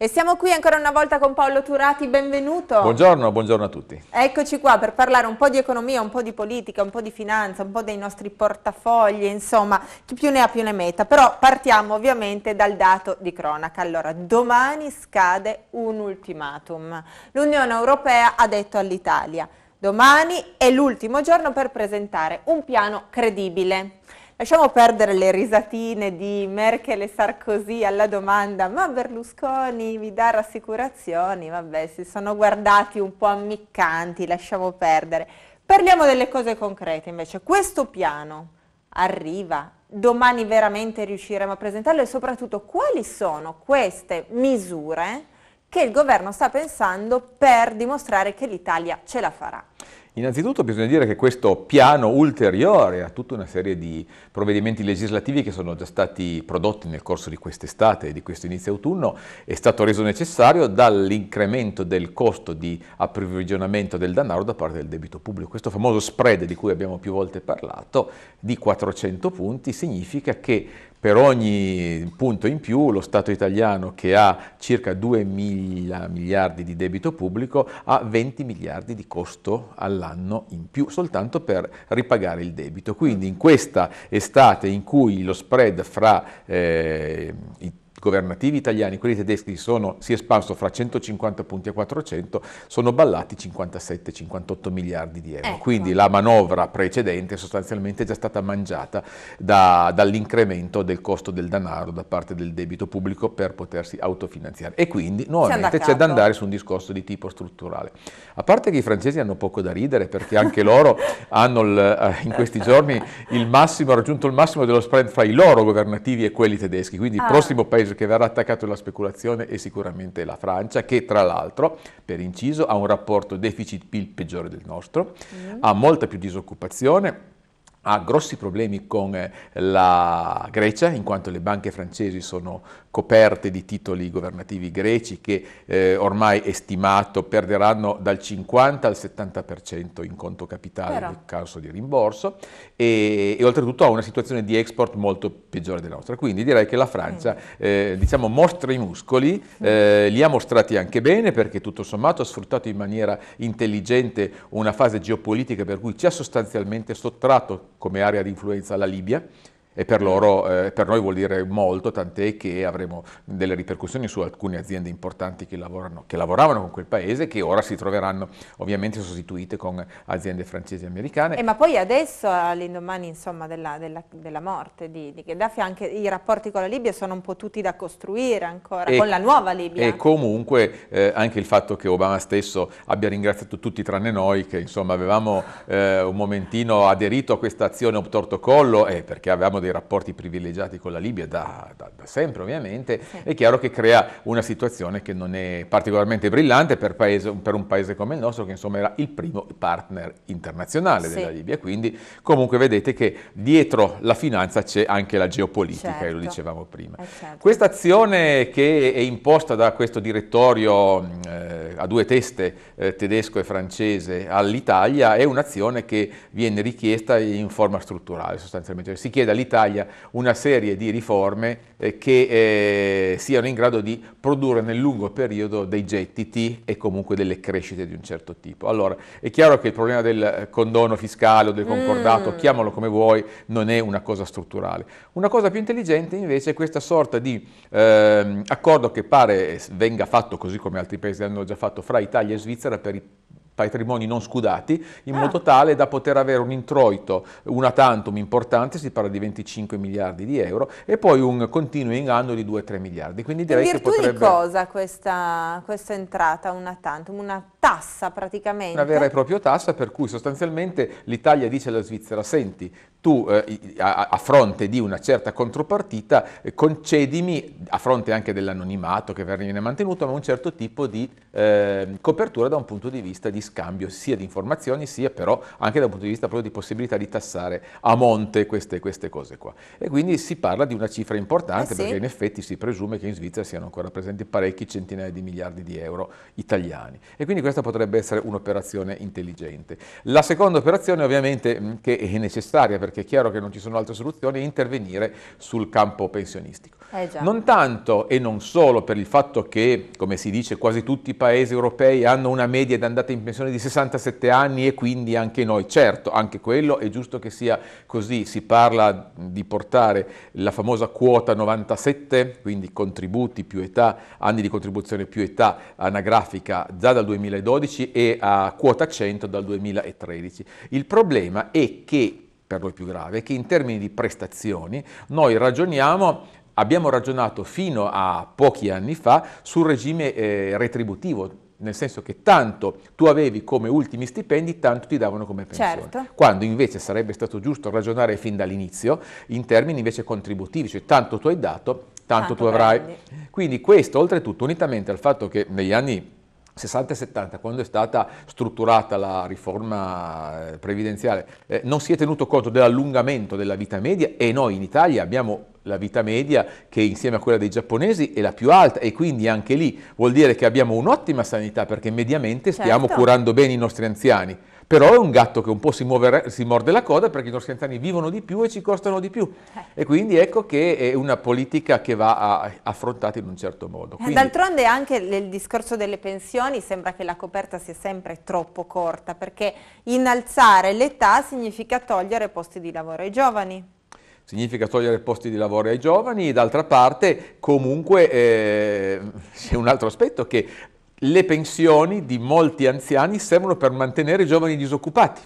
E siamo qui ancora una volta con Paolo Turati, benvenuto. Buongiorno, buongiorno a tutti. Eccoci qua per parlare un po' di economia, un po' di politica, un po' di finanza, un po' dei nostri portafogli, insomma, chi più ne ha più ne metta. Però partiamo ovviamente dal dato di cronaca. Allora, domani scade un ultimatum. L'Unione Europea ha detto all'Italia, domani è l'ultimo giorno per presentare un piano credibile Lasciamo perdere le risatine di Merkel e Sarkozy alla domanda ma Berlusconi mi dà rassicurazioni? Vabbè, si sono guardati un po' ammiccanti, lasciamo perdere. Parliamo delle cose concrete invece. Questo piano arriva? Domani veramente riusciremo a presentarlo e soprattutto quali sono queste misure che il governo sta pensando per dimostrare che l'Italia ce la farà? Innanzitutto bisogna dire che questo piano ulteriore a tutta una serie di provvedimenti legislativi che sono già stati prodotti nel corso di quest'estate e di questo inizio autunno è stato reso necessario dall'incremento del costo di approvvigionamento del denaro da parte del debito pubblico. Questo famoso spread di cui abbiamo più volte parlato di 400 punti significa che per ogni punto in più lo Stato italiano che ha circa 2 mila miliardi di debito pubblico ha 20 miliardi di costo all'anno in più soltanto per ripagare il debito. Quindi in questa estate in cui lo spread fra eh, i governativi italiani, quelli tedeschi sono, si è espanso fra 150 punti a 400, sono ballati 57-58 miliardi di euro. Ecco. Quindi la manovra precedente sostanzialmente è già stata mangiata da, dall'incremento del costo del denaro da parte del debito pubblico per potersi autofinanziare. E quindi nuovamente c'è da andare su un discorso di tipo strutturale. A parte che i francesi hanno poco da ridere perché anche loro hanno il, eh, in questi giorni il massimo, raggiunto il massimo dello spread fra i loro governativi e quelli tedeschi, quindi ah. il prossimo paese paese che verrà attaccato alla speculazione è sicuramente la Francia, che tra l'altro, per inciso, ha un rapporto deficit-PIL peggiore del nostro, mm. ha molta più disoccupazione, ha grossi problemi con eh, la Grecia, in quanto le banche francesi sono coperte di titoli governativi greci che eh, ormai è stimato perderanno dal 50 al 70% in conto capitale Però. nel caso di rimborso e, e, oltretutto ha una situazione di export molto peggiore della nostra. Quindi direi che la Francia mm. eh, diciamo, mostra i muscoli, mm. eh, li ha mostrati anche bene perché tutto sommato ha sfruttato in maniera intelligente una fase geopolitica per cui ci ha sostanzialmente sottratto come area di influenza la Libia e per, mm. loro, eh, per noi vuol dire molto, tant'è che avremo delle ripercussioni su alcune aziende importanti che, lavorano, che lavoravano con quel paese che ora si troveranno ovviamente sostituite con aziende francesi e americane. Eh, ma poi adesso all'indomani della, della, della, morte di, di, Gheddafi anche i rapporti con la Libia sono un po' tutti da costruire ancora, e, con la nuova Libia. E comunque eh, anche il fatto che Obama stesso abbia ringraziato tutti tranne noi che insomma avevamo eh, un momentino aderito a questa azione obtorto collo eh, perché avevamo dei dei rapporti privilegiati con la Libia da, da, da sempre ovviamente, sì. è chiaro che crea una situazione che non è particolarmente brillante per, paese, per, un paese come il nostro che insomma era il primo partner internazionale della Libia, quindi comunque vedete che dietro la finanza c'è anche la geopolitica, certo. e lo certo. dicevamo prima. Eh certo. Questa azione che è imposta da questo direttorio eh, a due teste eh, tedesco e francese all'Italia è un'azione che viene richiesta in forma strutturale sostanzialmente, si chiede all'Italia Italia una serie di riforme eh, che eh, siano in grado di produrre nel lungo periodo dei gettiti e comunque delle crescite di un certo tipo. Allora, è chiaro che il problema del eh, condono fiscale o del concordato, mm. chiamalo come vuoi, non è una cosa strutturale. Una cosa più intelligente invece è questa sorta di eh, accordo che pare venga fatto, così come altri paesi hanno già fatto, fra Italia e Svizzera per i patrimoni non scudati, in ah. modo tale da poter avere un introito, una tantum importante, si parla di 25 miliardi di euro, e poi un continuing anno di 2-3 miliardi. Quindi direi in virtù che potrebbe... di cosa questa, questa entrata, una tantum, una tassa praticamente? Una vera e propria tassa per cui sostanzialmente l'Italia dice alla Svizzera, senti, tu eh, a, a, fronte di una certa contropartita eh, concedimi, a fronte anche dell'anonimato che viene mantenuto, ma un certo tipo di eh, copertura da un punto di vista di scambio sia di informazioni sia però anche da un punto di vista proprio di possibilità di tassare a monte queste, queste cose qua. E quindi si parla di una cifra importante eh sì. perché in effetti si presume che in Svizzera siano ancora presenti parecchi centinaia di miliardi di euro italiani e quindi questa potrebbe essere un'operazione intelligente. La seconda operazione ovviamente che è necessaria perché perché è chiaro che non ci sono altre soluzioni, intervenire sul campo pensionistico. Eh non tanto e non solo per il fatto che, come si dice, quasi tutti i paesi europei hanno una media di andata in pensione di 67 anni e quindi anche noi, certo, anche quello è giusto che sia così, si parla di portare la famosa quota 97, quindi contributi più età, anni di contribuzione più età anagrafica già dal 2012 e a quota 100 dal 2013. Il problema è che per lo più grave, che in termini di prestazioni noi ragioniamo abbiamo ragionato fino a pochi anni fa sul regime eh, retributivo, nel senso che tanto tu avevi come ultimi stipendi, tanto ti davano come pensione. Certo. Quando invece sarebbe stato giusto ragionare fin dall'inizio in termini invece contributivi, cioè tanto tu hai dato, tanto, tanto tu avrai. Prendi. Quindi questo oltretutto, unitamente al fatto che negli anni 60 e 70, quando è stata strutturata la riforma eh, previdenziale, eh, non si è tenuto conto dell'allungamento della vita media e noi in Italia abbiamo la vita media che insieme a quella dei giapponesi è la più alta e quindi anche lì vuol dire che abbiamo un'ottima sanità perché mediamente certo. stiamo curando bene i nostri anziani però è un gatto che un po' si, muove, si morde la coda perché i nostri anziani vivono di più e ci costano di più. Eh. E quindi ecco che è una politica che va affrontata in un certo modo. Eh, quindi... D'altronde anche nel discorso delle pensioni sembra che la coperta sia sempre troppo corta perché innalzare l'età significa togliere posti di lavoro ai giovani significa togliere posti di lavoro ai giovani, d'altra parte comunque eh, c'è un altro aspetto che le pensioni di molti anziani servono per mantenere i giovani disoccupati.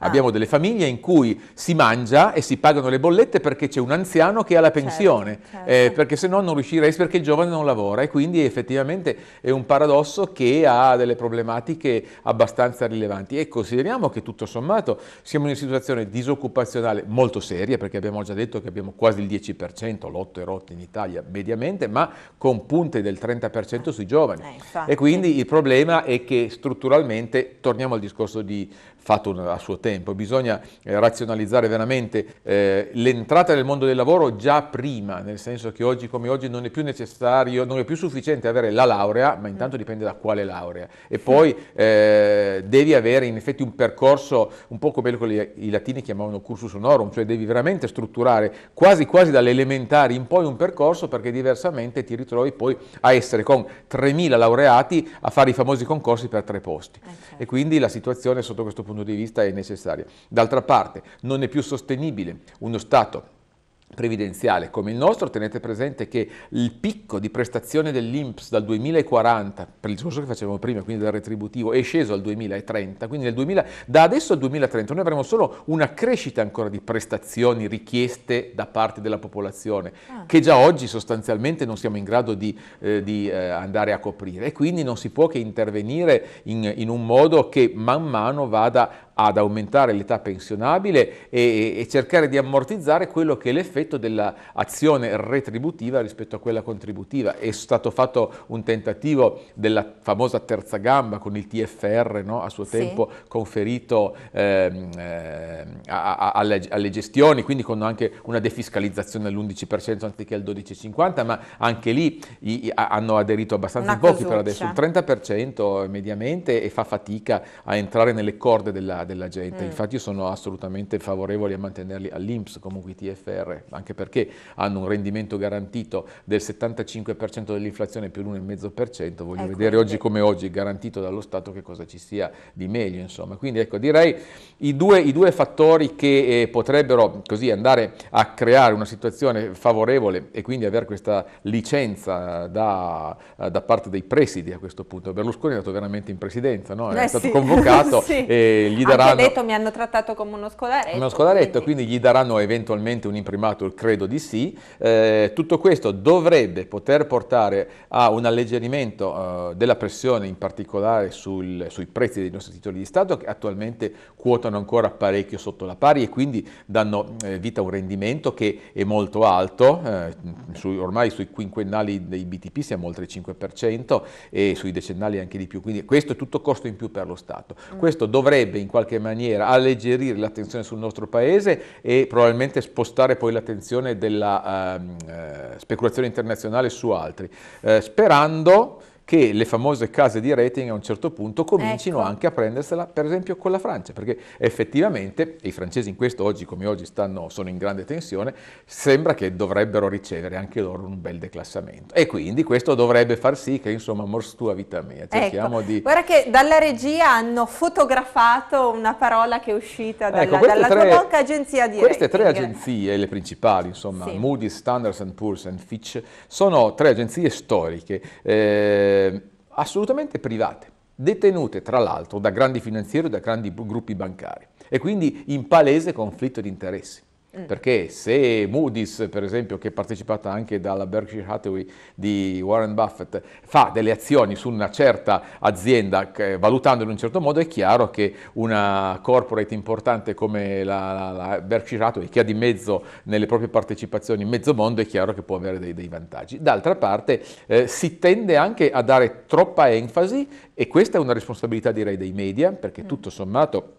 Ah. Abbiamo delle famiglie in cui si mangia e si pagano le bollette perché c'è un anziano che ha la certo, pensione, certo, certo. Eh, perché se no non riusciresti perché il giovane non lavora e quindi effettivamente è un paradosso che ha delle problematiche abbastanza rilevanti. E consideriamo che tutto sommato siamo in una situazione disoccupazionale molto seria perché abbiamo già detto che abbiamo quasi il 10%, l'8 rotti in Italia mediamente, ma con punte del 30% sui giovani. Eh, e quindi il problema è che strutturalmente, torniamo al discorso di fatto a suo tempo, tempo, bisogna eh, razionalizzare veramente eh, l'entrata nel mondo del lavoro già prima, nel senso che oggi come oggi non è più necessario, non è più sufficiente avere la laurea, ma intanto mm. dipende da quale laurea, e poi eh, devi avere in effetti un percorso un po' come quello che i latini chiamavano cursus honorum, cioè devi veramente strutturare quasi quasi dalle elementari in poi un percorso perché diversamente ti ritrovi poi a essere con 3.000 laureati a fare i famosi concorsi per tre posti. Eh, okay. Certo. E quindi la situazione sotto questo punto di vista è necessaria necessaria. D'altra parte non è più sostenibile uno Stato previdenziale come il nostro, tenete presente che il picco di prestazione dell'INPS dal 2040, per il discorso che facevamo prima, quindi dal retributivo, è sceso al 2030, quindi 2000, da adesso al 2030 noi avremo solo una crescita ancora di prestazioni richieste da parte della popolazione, ah. che già oggi sostanzialmente non siamo in grado di, eh, di eh, andare a coprire e quindi non si può che intervenire in, in un modo che man mano vada ad aumentare l'età pensionabile e, e, cercare di ammortizzare quello che è l'effetto dell'azione retributiva rispetto a quella contributiva. È stato fatto un tentativo della famosa terza gamba con il TFR no? a suo sì. tempo conferito ehm, eh, a, a, alle, alle, gestioni, quindi con anche una defiscalizzazione all'11% anziché al 12,50, ma anche lì i, a, hanno aderito abbastanza pochi per adesso, il 30% mediamente e fa fatica a entrare nelle corde della della gente, mm. infatti io sono assolutamente favorevole a mantenerli all'Inps comunque i TFR, anche perché hanno un rendimento garantito del 75% dell'inflazione più l'1,5%, voglio ecco, vedere oggi come oggi garantito dallo Stato che cosa ci sia di meglio, insomma. Quindi ecco, direi i due, i due fattori che eh, potrebbero così andare a creare una situazione favorevole e quindi avere questa licenza da, eh, da parte dei presidi a questo punto. Berlusconi è andato veramente in presidenza, no? è eh stato sì. convocato sì. e gli dà daranno... che ha detto mi hanno trattato come uno scolaretto. Uno scolaretto, quindi, quindi gli daranno eventualmente un imprimatur, credo di sì. Eh, tutto questo dovrebbe poter portare a un alleggerimento eh, della pressione, in particolare sul, sui prezzi dei nostri titoli di Stato, che attualmente quotano ancora parecchio sotto la pari e quindi danno eh, vita a un rendimento che è molto alto, eh, su, ormai sui quinquennali dei BTP siamo oltre il 5% e sui decennali anche di più, quindi questo è tutto costo in più per lo Stato. Mm. Questo dovrebbe in qualche qualche maniera alleggerire l'attenzione sul nostro paese e probabilmente spostare poi l'attenzione della ehm, eh, speculazione internazionale su altri, eh, sperando che le famose case di rating a un certo punto comincino ecco. anche a prendersela per esempio con la Francia, perché effettivamente i francesi in questo oggi come oggi stanno, sono in grande tensione, sembra che dovrebbero ricevere anche loro un bel declassamento e quindi questo dovrebbe far sì che insomma tua vita mia, ecco. cerchiamo ecco. di... Guarda che dalla regia hanno fotografato una parola che è uscita dalla, ecco, dalla tre, tua bocca agenzia di Queste rating. tre agenzie, le principali insomma, sì. Moody's, Standard Poor's e Fitch, sono tre agenzie storiche. Eh, eh, assolutamente private, detenute tra l'altro da grandi finanzieri e da grandi gruppi bancari e quindi in palese conflitto di interessi. Mm. Perché se Moody's, per esempio, che è partecipata anche dalla Berkshire Hathaway di Warren Buffett, fa delle azioni su una certa azienda eh, valutando in un certo modo, è chiaro che una corporate importante come la, la, la Berkshire Hathaway, che ha di mezzo nelle proprie partecipazioni mezzo mondo, è chiaro che può avere dei, dei vantaggi. D'altra parte eh, si tende anche a dare troppa enfasi e questa è una responsabilità direi dei media, perché mm. tutto sommato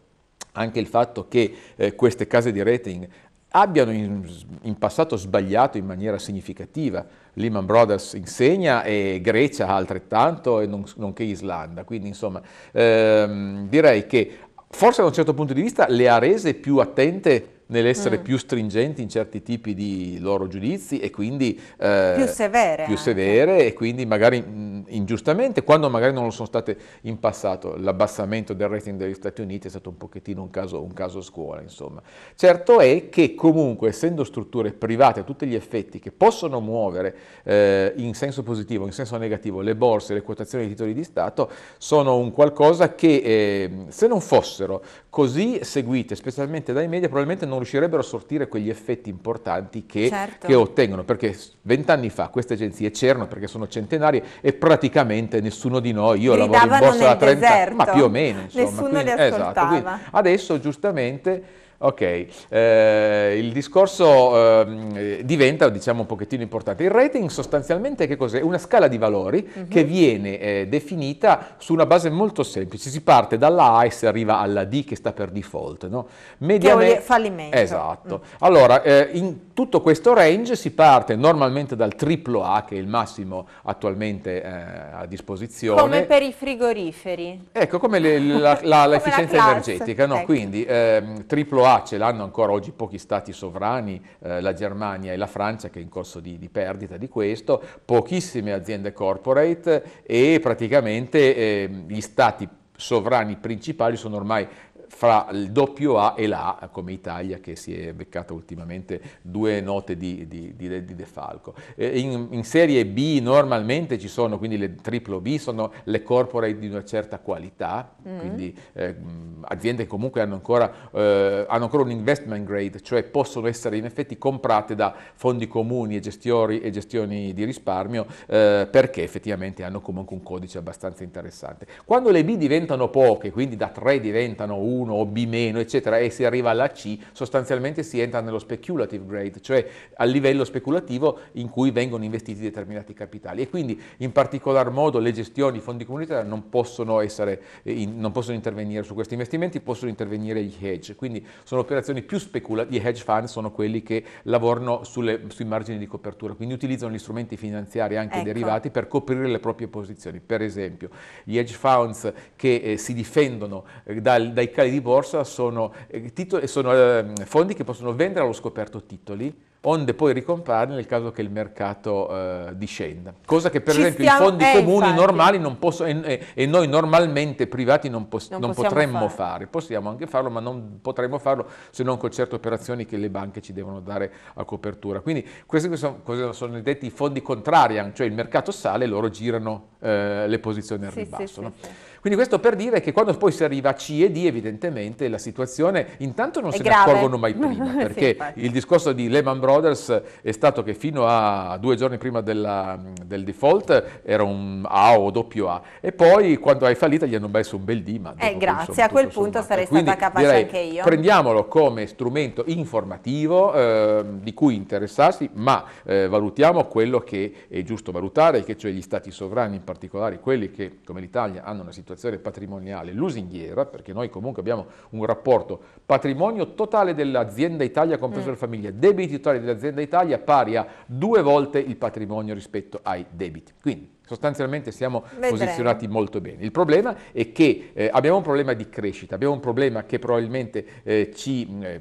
anche il fatto che eh, queste case di rating abbiano in, in, passato sbagliato in maniera significativa. Lehman Brothers insegna e Grecia altrettanto, e non, nonché Islanda. Quindi insomma ehm, direi che forse da un certo punto di vista le ha rese più attente nell'essere mm. più stringenti in certi tipi di loro giudizi e quindi eh, più severe, più severe e quindi magari mh, mm, ingiustamente quando magari non lo sono state in passato l'abbassamento del rating degli Stati Uniti è stato un pochettino un caso, un caso scuola insomma certo è che comunque essendo strutture private a tutti gli effetti che possono muovere eh, in senso positivo in senso negativo le borse le quotazioni dei titoli di Stato sono un qualcosa che eh, se non fossero così seguite specialmente dai media probabilmente non riuscirebbero a sortire quegli effetti importanti che, certo. che ottengono, perché vent'anni fa queste agenzie c'erano perché sono centenarie e praticamente nessuno di noi, io Gridavano lavoro in borsa da 30 anni, ma più o meno insomma. Nessuno quindi, li esatto, ascoltava. Esatto, adesso giustamente Ok, eh, il discorso eh, diventa diciamo un pochettino importante. Il rating sostanzialmente che cos'è? Una scala di valori uh-huh. che viene eh, definita su una base molto semplice. Si parte dalla A e si arriva alla D che sta per default. No? Mediane... Che fallimento. Esatto. Mm. Allora, eh, in tutto questo range si parte normalmente dal triplo A che è il massimo attualmente eh, a disposizione. Come per i frigoriferi. Ecco, come le, la, la, l'efficienza come energetica. No? Ecco. Quindi ehm, triplo qua ce l'hanno ancora oggi pochi stati sovrani, eh, la Germania e la Francia che è in corso di, di perdita di questo, pochissime aziende corporate e praticamente eh, gli stati sovrani principali sono ormai fra il doppio A e l'A, come Italia che si è beccata ultimamente due note di, di, di, di defalco. In, in, serie B normalmente ci sono, quindi le triplo B sono le corporate di una certa qualità, mm. quindi eh, aziende che comunque hanno ancora, eh, hanno ancora, un investment grade, cioè possono essere in effetti comprate da fondi comuni e, gestiori, e gestioni di risparmio eh, perché effettivamente hanno comunque un codice abbastanza interessante. Quando le B diventano poche, quindi da 3 diventano 1, o B-, eccetera, e si arriva alla C, sostanzialmente si entra nello speculative grade, cioè al livello speculativo in cui vengono investiti determinati capitali. E quindi in particolar modo le gestioni, i fondi comunitari non possono, essere, eh, non possono intervenire su questi investimenti, possono intervenire gli hedge. Quindi sono operazioni più speculative, gli hedge fund sono quelli che lavorano sulle, sui margini di copertura, quindi utilizzano gli strumenti finanziari anche ecco. derivati per coprire le proprie posizioni. Per esempio, gli hedge funds che eh, si difendono eh, dal, dai cali titolari di borsa sono, eh, titoli, eh, sono eh, fondi che possono vendere allo scoperto titoli onde poi ricomprarli nel caso che il mercato eh, discenda. Cosa che per Ci esempio stiamo, i fondi eh, comuni infatti. normali non possono, e, e, noi normalmente privati non, pos, non, non potremmo fare. fare. Possiamo anche farlo, ma non potremmo farlo se non con certe operazioni che le banche ci devono dare a copertura. Quindi questi sono, sono i fondi contrarian, cioè il mercato sale e loro girano eh, le posizioni al sì, ribasso. Sì, no? sì, quindi questo per dire che quando poi si arriva a C e D evidentemente la situazione intanto non è se grave. ne accorgono mai prima, perché sì, il discorso di Lehman Brothers è stato che fino a due giorni prima della, del default era un A o doppio A e poi quando hai fallito gli hanno messo un bel D, ma... Eh, grazie, insomma, a quel punto sommato. sarei stata capace direi, anche io. Prendiamolo come strumento informativo eh, di cui interessarsi, ma eh, valutiamo quello che è giusto valutare, che cioè gli stati sovrani, in particolare quelli che come l'Italia hanno una situazione situazione patrimoniale lusinghiera, perché noi comunque abbiamo un rapporto patrimonio totale dell'azienda Italia, compreso mm. la famiglia, debiti totali dell'azienda Italia pari a due volte il patrimonio rispetto ai debiti. Quindi Sostanzialmente siamo Vedremo. posizionati molto bene. Il problema è che eh, abbiamo un problema di crescita, abbiamo un problema che probabilmente eh, ci mm, eh,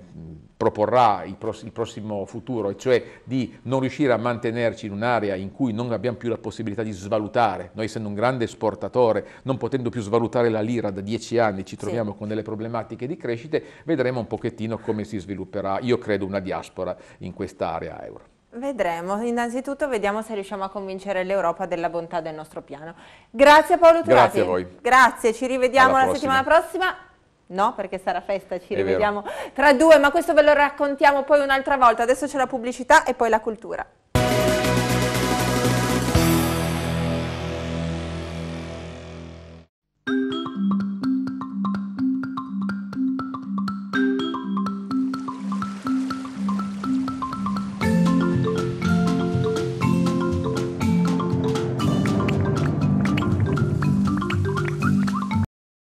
proporrà il, pross il, prossimo futuro, cioè di non riuscire a mantenerci in un'area in cui non abbiamo più la possibilità di svalutare. Noi essendo un grande esportatore, non potendo più svalutare la lira da dieci anni, ci troviamo sì. con delle problematiche di crescita, vedremo un pochettino come si svilupperà, io credo, una diaspora in quest'area euro. Vedremo, innanzitutto vediamo se riusciamo a convincere l'Europa della bontà del nostro piano. Grazie Paolo Turati. Grazie a voi. Grazie, ci rivediamo Alla la prossima. settimana prossima. No, perché sarà festa, ci È rivediamo vero. tra due, ma questo ve lo raccontiamo poi un'altra volta. Adesso c'è la pubblicità e poi la cultura.